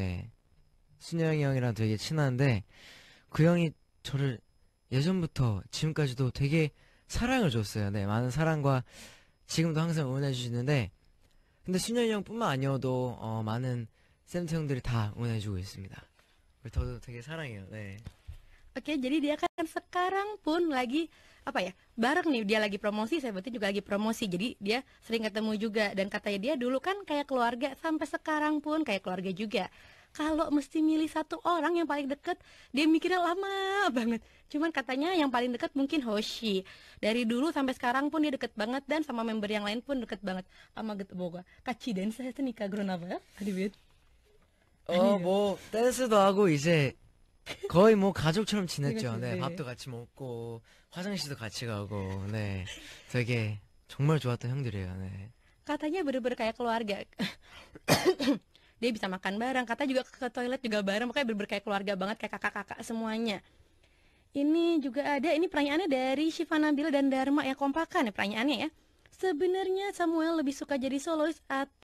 네, 예. 순영이 형이랑 되게 친한데 그 형이 저를 예전부터 지금까지도 되게 사랑을 줬어요. 네, 많은 사랑과 지금도 항상 응원해 주시는데 근데 순영이 형뿐만 아니어도 어, 많은 센트 형들이 다 응원해 주고 있습니다. 저도 되게 사랑해요. 네. Oke, jadi dia kan sekarang pun lagi apa ya bareng nih dia lagi promosi saya berarti juga lagi promosi jadi dia sering ketemu juga dan katanya dia dulu kan kayak keluarga sampai sekarang pun kayak keluarga juga kalau mesti milih satu orang yang paling deket dia mikirnya lama banget cuman katanya yang paling deket mungkin Hoshi dari dulu sampai sekarang pun dia deket banget dan sama member yang lain pun deket banget sama Boga kachi dan saya tuh nikah grown up ya Oh, 뭐 댄스도 하고 이제 거의 뭐 가족처럼 지냈죠. 네, 밥도 같이 먹고 화장실도 같이 가고, 네, 되게 정말 좋았던 형들이에요. 네. Katanya bener-bener kayak keluarga. Dia bisa makan bareng, kata juga ke toilet juga bareng, makanya bener-bener kayak keluarga banget, kayak kakak-kakak semuanya. Ini juga ada, ini pertanyaannya dari Shiva Nabila dan Dharma ya kompakan ya pertanyaannya ya. Sebenarnya Samuel lebih suka jadi solois atau